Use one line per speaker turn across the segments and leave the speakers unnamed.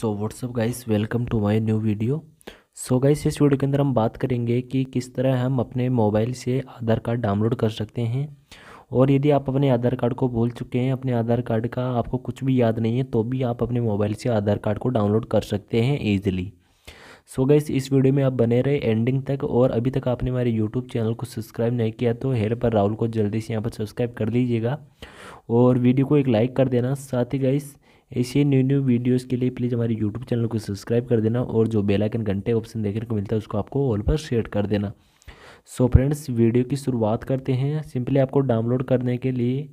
so what's up guys welcome to my new video so guys इस video के अंदर हम बात करेंगे कि किस तरह हम अपने मोबाइल से आधार कार्ड डाउनलोड कर सकते हैं और यदि आप अपने आधार कार्ड को भूल चुके हैं अपने आधार कार्ड का आपको कुछ भी याद नहीं है तो भी आप अपने मोबाइल से आधार कार्ड को डाउनलोड कर सकते हैं ईजिली सो so गाइस इस वीडियो में आप बने रहे एंडिंग तक और अभी तक आपने हमारे यूट्यूब चैनल को सब्सक्राइब नहीं किया तो हेर पर राहुल को जल्दी से यहाँ पर सब्सक्राइब कर लीजिएगा और वीडियो को एक लाइक कर देना साथ ही गाइस ऐसे न्यू न्यू वीडियोस के लिए प्लीज़ हमारे यूट्यूब चैनल को सब्सक्राइब कर देना और जो आइकन घंटे ऑप्शन देखने को मिलता है उसको आपको ऑल पर शेयर कर देना सो so फ्रेंड्स वीडियो की शुरुआत करते हैं सिंपली आपको डाउनलोड करने के लिए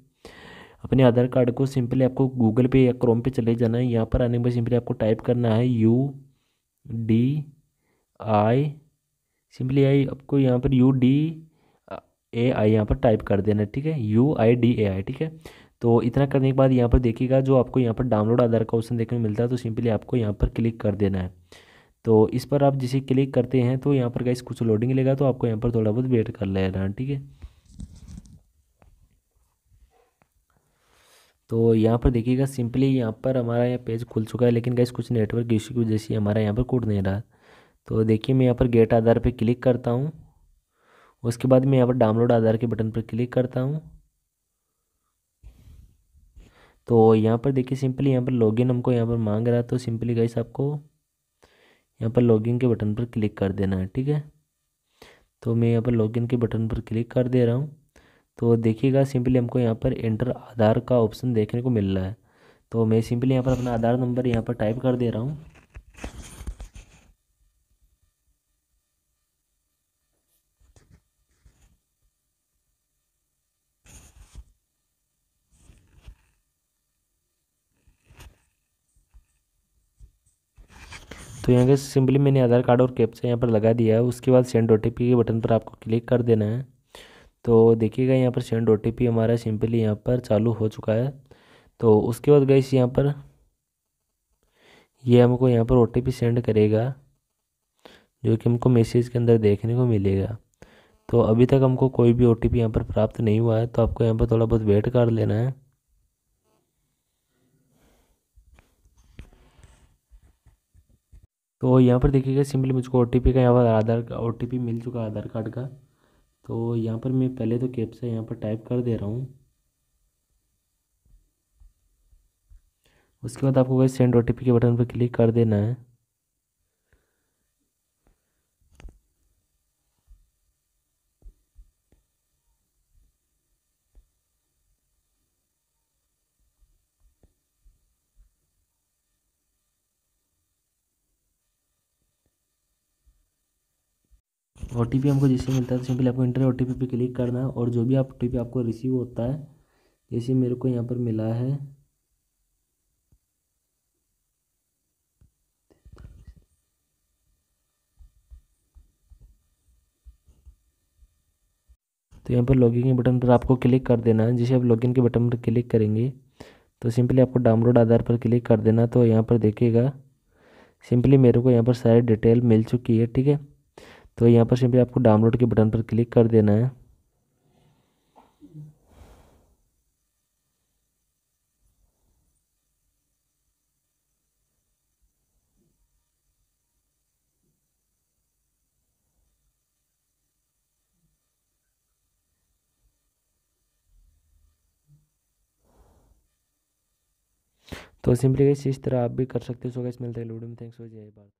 अपने आधार कार्ड को सिंपली आपको गूगल पे या क्रोम पे चले जाना है यहाँ पर आने पर सिंपली आपको टाइप करना है U D I simply I आपको यहाँ पर यू डी ए आई यहाँ पर टाइप कर देना ठीक है यू आई डी ए आई ठीक है तो इतना करने के बाद यहाँ पर देखिएगा जो आपको यहाँ पर डाउनलोड आधार का ऑप्शन देखने को मिलता है तो सिंपली आपको यहाँ पर क्लिक कर देना है तो इस पर आप जिसे क्लिक करते हैं तो यहाँ पर गाइस कुछ लोडिंग लेगा तो आपको यहाँ पर थोड़ा बहुत वेट कर लेना ठीक है तो यहाँ पर देखिएगा सिंपली यहाँ पर हमारा यहाँ पेज खुल चुका है लेकिन गाइस कुछ नेटवर्क इश्यू की वजह से हमारा यहाँ पर कूट नहीं रहा तो देखिए मैं यहाँ पर गेट आधार पर क्लिक करता हूँ उसके बाद मैं यहाँ पर डाउनलोड आधार के बटन पर क्लिक करता हूँ तो यहाँ पर देखिए सिंपली यहाँ पर लॉगिन हमको यहाँ पर मांग रहा है तो सिंपली गाइस आपको यहाँ पर लॉगिन के बटन पर क्लिक कर देना है ठीक है तो मैं यहाँ पर लॉगिन के बटन पर क्लिक कर दे रहा हूँ तो देखिएगा सिंपली हमको यहाँ पर एंटर आधार का ऑप्शन देखने को मिल रहा है तो मैं सिंपली यहाँ पर अपना आधार नंबर यहाँ पर टाइप कर दे रहा हूँ तो यहाँ के सिंपली मैंने आधार कार्ड और कैप्चा यहाँ पर लगा दिया है उसके बाद सेंड ओ के बटन पर आपको क्लिक कर देना है तो देखिएगा यहाँ पर सेंड ओ हमारा सिंपली यहाँ पर चालू हो चुका है तो उसके बाद गई यहाँ पर ये हमको यहाँ पर ओ सेंड करेगा जो कि हमको मैसेज के अंदर देखने को मिलेगा तो अभी तक हमको कोई भी ओ टी यहाँ पर प्राप्त नहीं हुआ है तो आपको यहाँ पर थोड़ा बहुत वेट कर लेना है तो यहाँ पर देखिएगा सिंपली मुझको ओ का यहाँ पर आधार ओ मिल चुका आधार कार्ड का तो यहाँ पर मैं पहले तो कैप्सा यहाँ पर टाइप कर दे रहा हूँ उसके बाद आपको सेंड ओ के बटन पर क्लिक कर देना है ओ टी पी हमको जिससे मिलता है सिंपली तो आपको इंटर ओ टी पी पे क्लिक करना है और जो भी आप ओ टी पी आपको रिसीव होता है जैसे मेरे को यहाँ पर मिला है तो यहाँ पर लॉगिन के बटन पर आपको क्लिक कर देना है जैसे आप लॉगिन के बटन पर क्लिक करेंगे तो सिंपली आपको डाउनलोड आधार पर क्लिक कर देना तो यहाँ पर देखिएगा सिंपली मेरे को यहाँ पर सारी डिटेल मिल चुकी है ठीक है तो यहाँ पर सिंपली आपको डाउनलोड के बटन पर क्लिक कर देना है तो सिंपली इस तरह आप भी कर सकते हो सो गैस मिलते हैं लूडो में थैंक्स फॉर जय बात